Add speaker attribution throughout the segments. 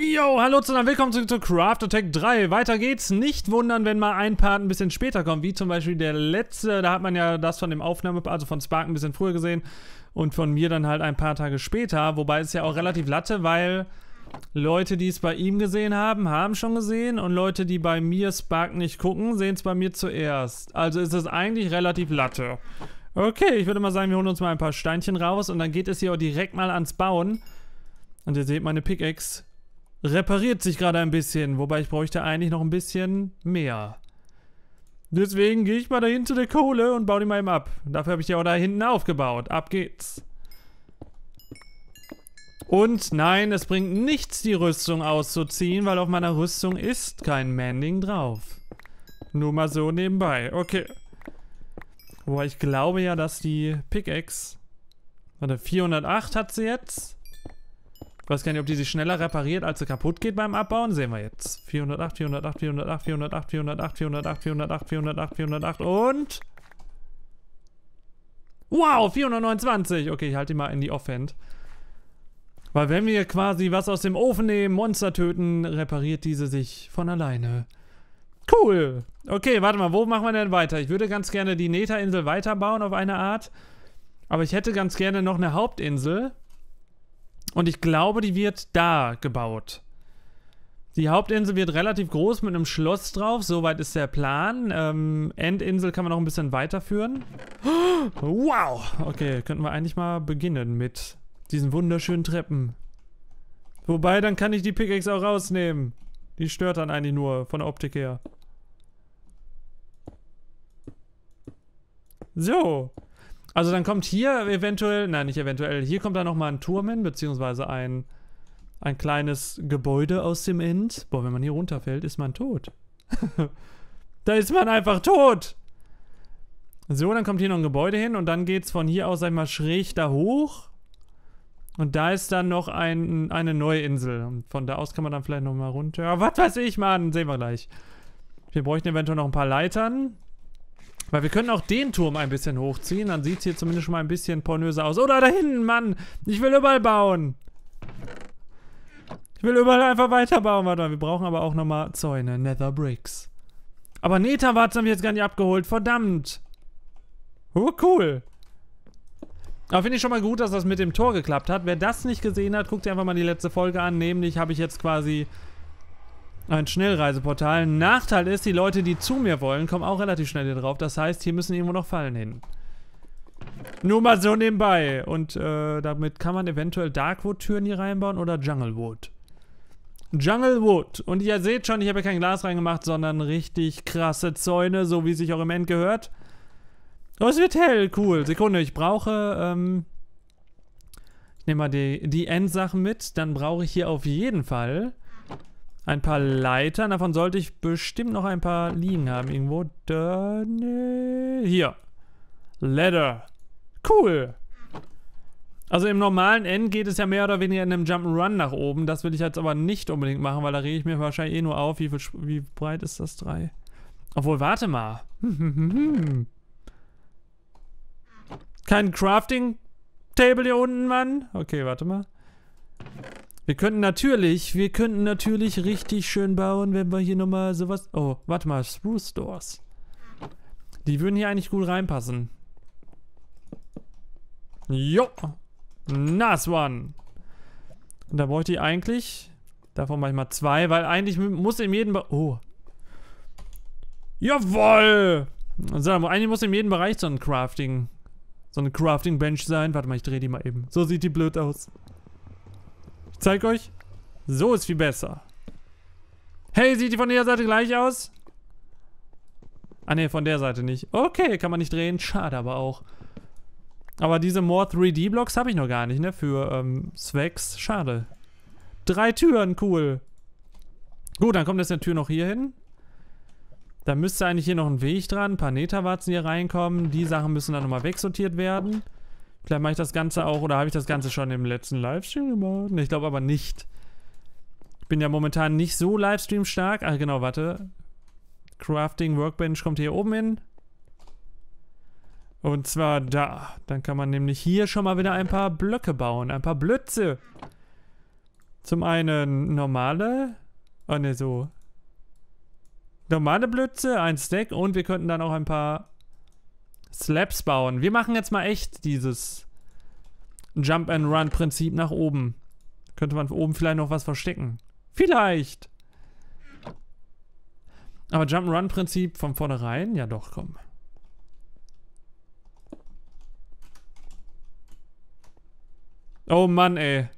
Speaker 1: Yo, hallo zusammen, willkommen zurück zu Craft Attack 3. Weiter geht's. Nicht wundern, wenn mal ein Part ein bisschen später kommt, wie zum Beispiel der letzte. Da hat man ja das von dem Aufnahme, also von Spark ein bisschen früher gesehen und von mir dann halt ein paar Tage später. Wobei es ja auch relativ latte, weil Leute, die es bei ihm gesehen haben, haben schon gesehen und Leute, die bei mir Spark nicht gucken, sehen es bei mir zuerst. Also ist es eigentlich relativ latte. Okay, ich würde mal sagen, wir holen uns mal ein paar Steinchen raus und dann geht es hier auch direkt mal ans Bauen. Und ihr seht meine Pickaxe repariert sich gerade ein bisschen, wobei ich bräuchte eigentlich noch ein bisschen mehr. Deswegen gehe ich mal dahin zu der Kohle und baue die mal eben ab. Dafür habe ich die auch da hinten aufgebaut. Ab geht's. Und nein, es bringt nichts, die Rüstung auszuziehen, weil auf meiner Rüstung ist kein Manding drauf. Nur mal so nebenbei. Okay. Wobei ich glaube ja, dass die Pickaxe... Warte, 408 hat sie jetzt. Ich weiß gar nicht, ob die sich schneller repariert, als sie kaputt geht beim Abbauen. Sehen wir jetzt. 408, 408, 408, 408, 408, 408, 408, 408, 408 und... Wow, 429. Okay, ich halte die mal in die Offhand. Weil wenn wir quasi was aus dem Ofen nehmen, Monster töten, repariert diese sich von alleine. Cool. Okay, warte mal, wo machen wir denn weiter? Ich würde ganz gerne die Neta-Insel weiterbauen auf eine Art. Aber ich hätte ganz gerne noch eine Hauptinsel. Und ich glaube, die wird da gebaut. Die Hauptinsel wird relativ groß mit einem Schloss drauf. Soweit ist der Plan. Ähm, Endinsel kann man noch ein bisschen weiterführen. Wow! Okay, könnten wir eigentlich mal beginnen mit diesen wunderschönen Treppen. Wobei, dann kann ich die Pickaxe auch rausnehmen. Die stört dann eigentlich nur von der Optik her. So. Also dann kommt hier eventuell, nein, nicht eventuell, hier kommt dann nochmal ein Turm hin, beziehungsweise ein, ein kleines Gebäude aus dem End. Boah, wenn man hier runterfällt, ist man tot. da ist man einfach tot! So, dann kommt hier noch ein Gebäude hin und dann geht's von hier aus, sag ich mal, schräg da hoch. Und da ist dann noch ein, eine neue Insel. Und von da aus kann man dann vielleicht nochmal runter. Ja, was weiß ich, Mann, sehen wir gleich. Wir bräuchten eventuell noch ein paar Leitern. Weil wir können auch den Turm ein bisschen hochziehen. Dann sieht es hier zumindest schon mal ein bisschen pornöser aus. Oder da hinten, Mann! Ich will überall bauen! Ich will überall einfach weiterbauen. Warte mal, wir brauchen aber auch nochmal Zäune. Nether Bricks. Aber Neta Netherwarz haben wir jetzt gar nicht abgeholt. Verdammt! Oh, cool! Aber finde ich schon mal gut, dass das mit dem Tor geklappt hat. Wer das nicht gesehen hat, guckt sich einfach mal die letzte Folge an. Nämlich habe ich jetzt quasi ein Schnellreiseportal. Nachteil ist, die Leute, die zu mir wollen, kommen auch relativ schnell hier drauf. Das heißt, hier müssen irgendwo noch Fallen hin. Nur mal so nebenbei. Und äh, damit kann man eventuell Darkwood-Türen hier reinbauen oder Junglewood. Junglewood. Und ihr seht schon, ich habe kein Glas reingemacht, sondern richtig krasse Zäune, so wie es sich auch im End gehört. Oh, es wird hell. Cool. Sekunde, ich brauche... Ähm ich nehme mal die, die Endsachen mit. Dann brauche ich hier auf jeden Fall... Ein paar Leitern. Davon sollte ich bestimmt noch ein paar liegen haben. Irgendwo. Da, nee. Hier. Ladder. Cool. Also im normalen End geht es ja mehr oder weniger in einem Jump'n'Run nach oben. Das will ich jetzt aber nicht unbedingt machen, weil da rege ich mir wahrscheinlich eh nur auf. Wie, viel, wie breit ist das? 3. Obwohl, warte mal. Kein Crafting-Table hier unten, Mann? Okay, warte mal. Wir könnten natürlich, wir könnten natürlich richtig schön bauen, wenn wir hier nochmal sowas... Oh, warte mal, Spruce Doors. Die würden hier eigentlich gut reinpassen. Jo. Nice one. Und da bräuchte ich eigentlich... Davon mache ich mal zwei, weil eigentlich muss in jedem... Be oh. Jawoll! So, eigentlich muss in jedem Bereich so ein Crafting... So eine Crafting-Bench sein. Warte mal, ich drehe die mal eben. So sieht die blöd aus. Ich zeig euch. So ist viel besser. Hey, sieht die von der Seite gleich aus? Ah ne, von der Seite nicht. Okay, kann man nicht drehen. Schade aber auch. Aber diese More 3D-Blocks habe ich noch gar nicht, ne? Für ähm, Swags. Schade. Drei Türen, cool. Gut, dann kommt jetzt eine Tür noch hier hin. Da müsste eigentlich hier noch ein Weg dran. Ein paar Netavatzen hier reinkommen. Die Sachen müssen dann nochmal wegsortiert werden. Vielleicht mache ich das Ganze auch oder habe ich das Ganze schon im letzten Livestream gemacht? Ich glaube aber nicht. Ich bin ja momentan nicht so Livestream stark. Ach genau, warte. Crafting Workbench kommt hier oben hin. Und zwar da. Dann kann man nämlich hier schon mal wieder ein paar Blöcke bauen. Ein paar Blötze. Zum einen normale. Oh ne, so. Normale Blötze, ein Stack. Und wir könnten dann auch ein paar Slabs bauen. Wir machen jetzt mal echt dieses Jump-and-Run-Prinzip nach oben. Könnte man oben vielleicht noch was verstecken. Vielleicht. Aber Jump-and-Run-Prinzip von vornherein? Ja doch, komm. Oh Mann, ey.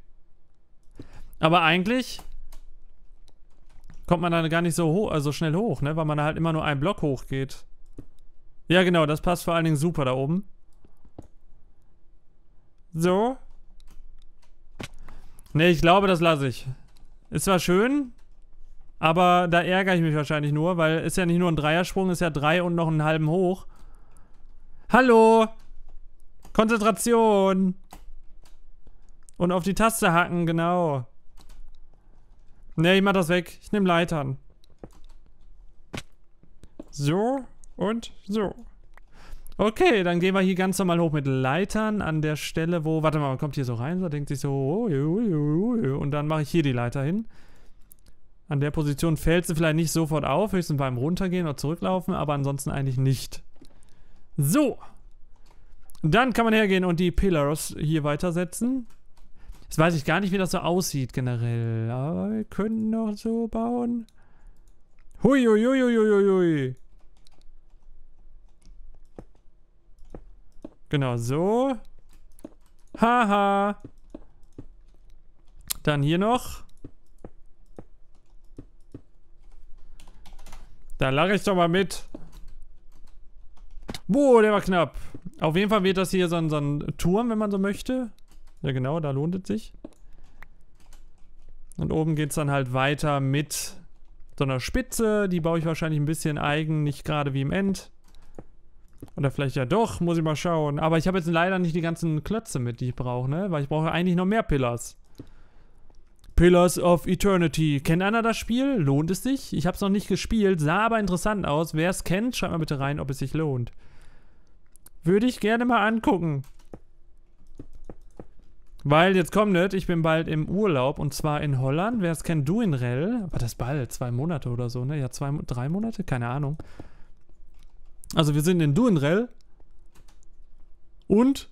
Speaker 1: Aber eigentlich kommt man dann gar nicht so hoch, also schnell hoch, ne? Weil man halt immer nur einen Block hochgeht. Ja, genau, das passt vor allen Dingen super da oben. So. Ne, ich glaube, das lasse ich. Ist zwar schön, aber da ärgere ich mich wahrscheinlich nur, weil ist ja nicht nur ein Dreiersprung, ist ja drei und noch einen halben hoch. Hallo! Konzentration! Und auf die Taste hacken, genau. Ne, ich mach das weg. Ich nehme Leitern. So. Und so. Okay, dann gehen wir hier ganz normal hoch mit Leitern an der Stelle, wo... Warte mal, man kommt hier so rein, da denkt sich so... Oh, oh, oh, und dann mache ich hier die Leiter hin. An der Position fällt sie vielleicht nicht sofort auf, höchstens beim Runtergehen oder Zurücklaufen, aber ansonsten eigentlich nicht. So. Dann kann man hergehen und die Pillars hier weitersetzen. Jetzt weiß ich gar nicht, wie das so aussieht generell, aber wir können noch so bauen. Hui, Hui, hui, hui, hui, hui. Genau, so. Haha. Dann hier noch. Da lache ich doch mal mit. Boah, der war knapp. Auf jeden Fall wird das hier so ein, so ein Turm, wenn man so möchte. Ja genau, da lohnt es sich. Und oben geht es dann halt weiter mit so einer Spitze. Die baue ich wahrscheinlich ein bisschen eigen, nicht gerade wie im End. Oder vielleicht ja doch, muss ich mal schauen. Aber ich habe jetzt leider nicht die ganzen Klötze mit, die ich brauche, ne? Weil ich brauche eigentlich noch mehr Pillars. Pillars of Eternity. Kennt einer das Spiel? Lohnt es sich? Ich habe es noch nicht gespielt, sah aber interessant aus. Wer es kennt, schreibt mal bitte rein, ob es sich lohnt. Würde ich gerne mal angucken. Weil jetzt kommt nicht, ich bin bald im Urlaub und zwar in Holland. Wer es kennt, du in Rell. War das bald? Zwei Monate oder so, ne? Ja, zwei, drei Monate? Keine Ahnung. Also wir sind in Duenrell. Und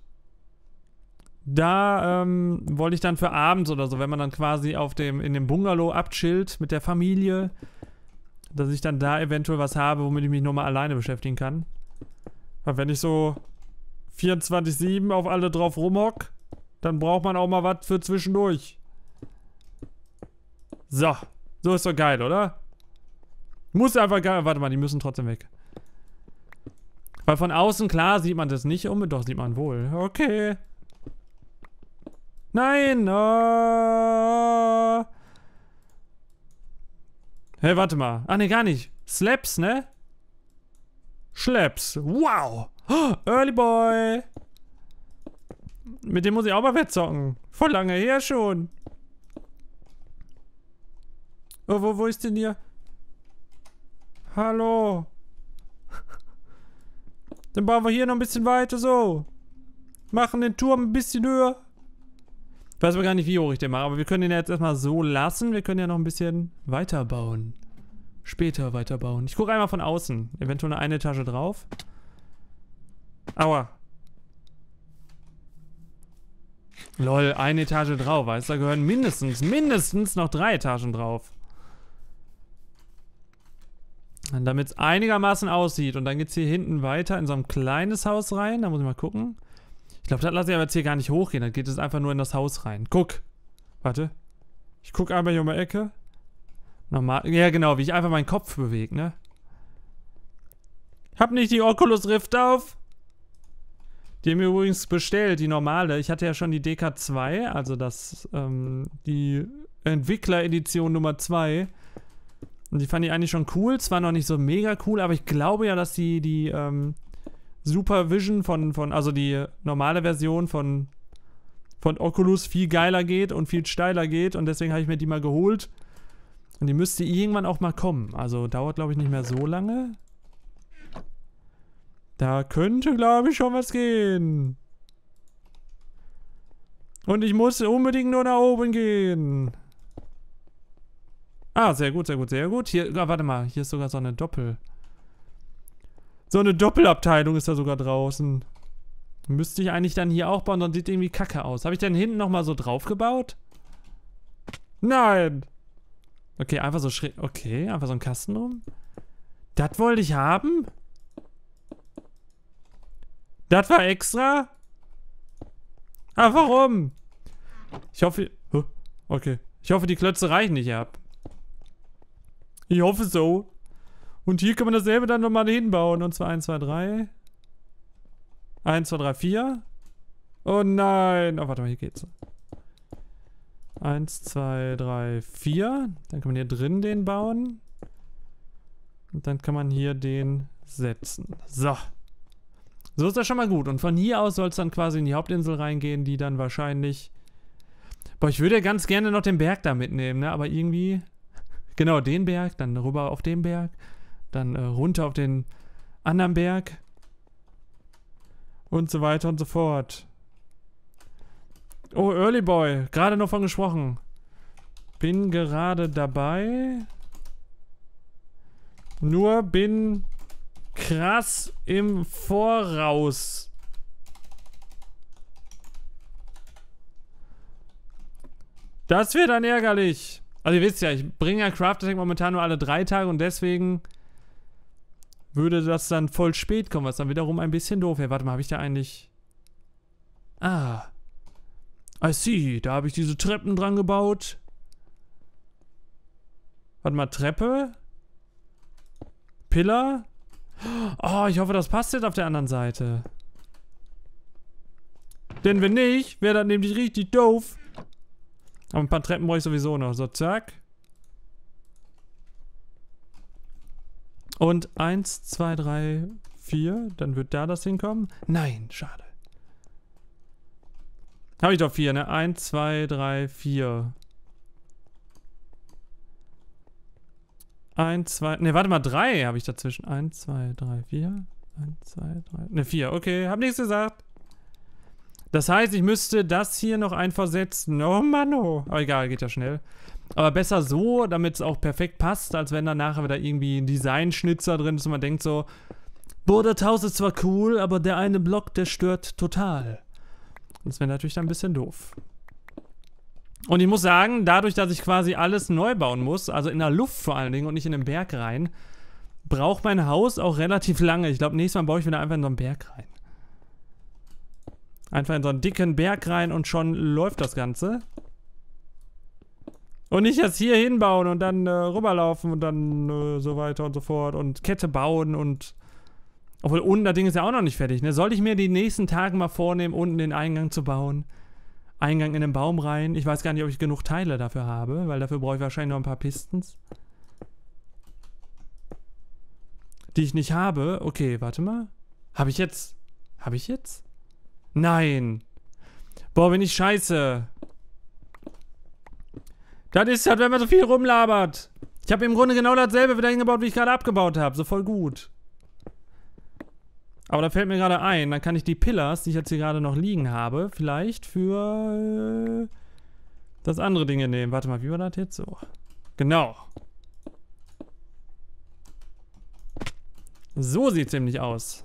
Speaker 1: da ähm, wollte ich dann für abends oder so, wenn man dann quasi auf dem, in dem Bungalow abchillt mit der Familie, dass ich dann da eventuell was habe, womit ich mich nochmal alleine beschäftigen kann. Weil wenn ich so 24-7 auf alle drauf rumhock, dann braucht man auch mal was für zwischendurch. So. So ist doch geil, oder? Muss einfach geil. Warte mal, die müssen trotzdem weg. Weil von außen, klar, sieht man das nicht um, doch sieht man wohl. Okay. Nein! Oh. Hey, warte mal. Ach ne, gar nicht. Slaps, ne? Schlaps. Wow! Oh, Early Boy! Mit dem muss ich auch mal wegzocken. Voll lange her schon. Oh, wo, wo ist denn hier? Hallo? Dann bauen wir hier noch ein bisschen weiter so. Machen den Turm ein bisschen höher. Ich weiß aber gar nicht, wie hoch ich den mache, aber wir können den jetzt erstmal so lassen. Wir können ja noch ein bisschen weiterbauen. Später weiterbauen. Ich gucke einmal von außen. Eventuell eine Etage drauf. Aua. Lol, eine Etage drauf, weißt du? Da gehören mindestens, mindestens noch drei Etagen drauf. Damit es einigermaßen aussieht. Und dann geht es hier hinten weiter in so ein kleines Haus rein. Da muss ich mal gucken. Ich glaube, das lasse ich aber jetzt hier gar nicht hochgehen. Dann geht es einfach nur in das Haus rein. Guck. Warte. Ich gucke einmal hier um die Ecke. Nochmal. Ja, genau. Wie ich einfach meinen Kopf bewege, ne? Ich habe nicht die Oculus Rift auf. Die haben wir übrigens bestellt, die normale. Ich hatte ja schon die DK2, also das, ähm, die Entwickler-Edition Nummer 2. Und die fand ich eigentlich schon cool, zwar noch nicht so mega cool, aber ich glaube ja, dass die, die ähm, Supervision von, von, also die normale Version von, von Oculus viel geiler geht und viel steiler geht und deswegen habe ich mir die mal geholt. Und die müsste irgendwann auch mal kommen. Also dauert, glaube ich, nicht mehr so lange. Da könnte, glaube ich, schon was gehen. Und ich muss unbedingt nur nach oben gehen. Ah, sehr gut, sehr gut, sehr gut. Hier, ah, warte mal, hier ist sogar so eine Doppel... So eine Doppelabteilung ist da sogar draußen. Müsste ich eigentlich dann hier auch bauen, sonst sieht irgendwie kacke aus. Habe ich denn hinten nochmal so drauf gebaut? Nein! Okay, einfach so schräg. Okay, einfach so einen Kasten rum. Das wollte ich haben? Das war extra? Ah, warum? Ich hoffe... Okay. Ich hoffe, die Klötze reichen nicht ab. Ich hoffe so. Und hier kann man dasselbe dann nochmal hinbauen. Und zwar 1, 2, 3. 1, 2, 3, 4. Oh nein. Oh, warte mal, hier geht's. 1, 2, 3, 4. Dann kann man hier drin den bauen. Und dann kann man hier den setzen. So. So ist das schon mal gut. Und von hier aus soll es dann quasi in die Hauptinsel reingehen, die dann wahrscheinlich... Boah, ich würde ja ganz gerne noch den Berg da mitnehmen, ne? Aber irgendwie... Genau, den Berg, dann rüber auf den Berg, dann äh, runter auf den anderen Berg und so weiter und so fort. Oh, Early Boy, gerade noch von gesprochen. Bin gerade dabei. Nur bin krass im Voraus. Das wird dann ärgerlich. Also ihr wisst ja, ich bringe ja Craft Attack momentan nur alle drei Tage und deswegen würde das dann voll spät kommen, was dann wiederum ein bisschen doof wäre. Warte mal, habe ich da eigentlich... Ah. I see, da habe ich diese Treppen dran gebaut. Warte mal, Treppe? Pillar? Oh, ich hoffe, das passt jetzt auf der anderen Seite. Denn wenn nicht, wäre das nämlich richtig doof. Aber ein paar Treppen brauche ich sowieso noch. So, zack. Und eins, zwei, drei, vier. Dann wird da das hinkommen. Nein, schade. Habe ich doch vier, ne? Eins, zwei, drei, vier. Eins, zwei. Ne, warte mal, drei habe ich dazwischen. Eins, zwei, drei, vier. Eins, zwei, drei. Ne, vier. Okay, hab nichts gesagt. Das heißt, ich müsste das hier noch einversetzen. Oh Mann, oh. Aber egal, geht ja schnell. Aber besser so, damit es auch perfekt passt, als wenn dann nachher wieder irgendwie ein Designschnitzer drin ist und man denkt so, boah, das Haus ist zwar cool, aber der eine Block, der stört total. Das wäre natürlich dann ein bisschen doof. Und ich muss sagen, dadurch, dass ich quasi alles neu bauen muss, also in der Luft vor allen Dingen und nicht in den Berg rein, braucht mein Haus auch relativ lange. Ich glaube, nächstes Mal baue ich wieder einfach in so einen Berg rein. Einfach in so einen dicken Berg rein und schon läuft das Ganze. Und nicht erst hier hinbauen und dann äh, rüberlaufen und dann äh, so weiter und so fort und Kette bauen und. Obwohl unten das Ding ist ja auch noch nicht fertig, ne? Sollte ich mir die nächsten Tage mal vornehmen, unten den Eingang zu bauen? Eingang in den Baum rein. Ich weiß gar nicht, ob ich genug Teile dafür habe, weil dafür brauche ich wahrscheinlich noch ein paar Pistons. Die ich nicht habe. Okay, warte mal. Habe ich jetzt. Habe ich jetzt? Nein. Boah, bin ich scheiße. Das ist halt, wenn man so viel rumlabert. Ich habe im Grunde genau dasselbe wieder hingebaut, wie ich gerade abgebaut habe. So voll gut. Aber da fällt mir gerade ein, dann kann ich die Pillars, die ich jetzt hier gerade noch liegen habe, vielleicht für äh, das andere Ding nehmen. Warte mal, wie war das jetzt so? Genau. So sieht es nämlich aus.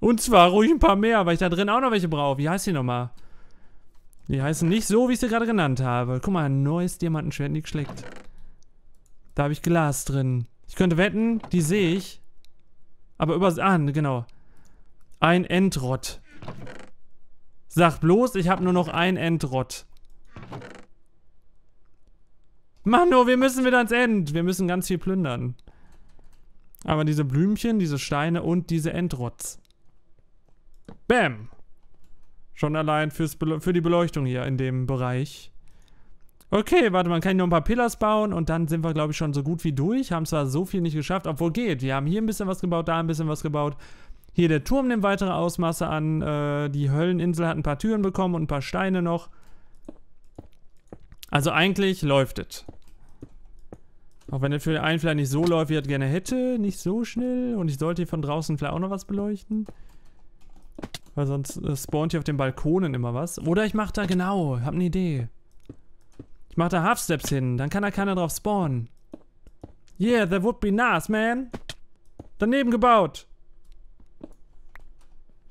Speaker 1: Und zwar ruhig ein paar mehr, weil ich da drin auch noch welche brauche. Wie heißt die nochmal? Die heißen nicht so, wie ich sie gerade genannt habe. Guck mal, ein neues Diamantenschwert, nicht schlecht. Da habe ich Glas drin. Ich könnte wetten, die sehe ich. Aber über... Ah, ne, genau. Ein Endrott. Sag bloß, ich habe nur noch ein Endrott. Mano, oh, wir müssen wieder ans End. Wir müssen ganz viel plündern. Aber diese Blümchen, diese Steine und diese Endrotts. Bam! Schon allein fürs für die Beleuchtung hier in dem Bereich. Okay, warte, man kann hier noch ein paar Pillars bauen und dann sind wir, glaube ich, schon so gut wie durch. Haben zwar so viel nicht geschafft, obwohl geht. Wir haben hier ein bisschen was gebaut, da ein bisschen was gebaut. Hier der Turm nimmt weitere Ausmaße an. Äh, die Hölleninsel hat ein paar Türen bekommen und ein paar Steine noch. Also eigentlich läuft es. Auch wenn es für den einen vielleicht nicht so läuft, wie er gerne hätte. Nicht so schnell. Und ich sollte hier von draußen vielleicht auch noch was beleuchten. Weil sonst äh, spawnt hier auf den Balkonen immer was. Oder ich mach da genau, hab ne Idee. Ich mach da Half-Steps hin, dann kann da keiner drauf spawnen. Yeah, that would be nice, man. Daneben gebaut.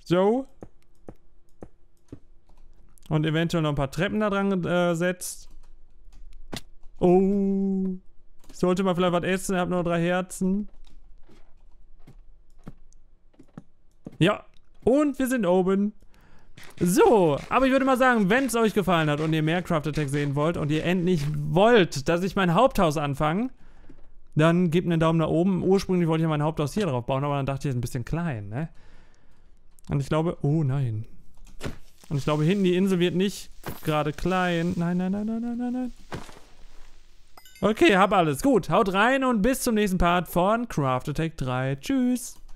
Speaker 1: So. Und eventuell noch ein paar Treppen da dran gesetzt. Äh, oh. Ich sollte mal vielleicht was essen, ich hab nur drei Herzen. Ja, und wir sind oben. So, aber ich würde mal sagen, wenn es euch gefallen hat und ihr mehr Craft Attack sehen wollt und ihr endlich wollt, dass ich mein Haupthaus anfange, dann gebt einen Daumen nach oben. Ursprünglich wollte ich ja mein Haupthaus hier drauf bauen, aber dann dachte ich, ist ein bisschen klein, ne? Und ich glaube, oh nein. Und ich glaube, hinten die Insel wird nicht gerade klein. Nein, nein, nein, nein, nein, nein, nein. Okay, hab alles. Gut, haut rein und bis zum nächsten Part von Craft Attack 3. Tschüss.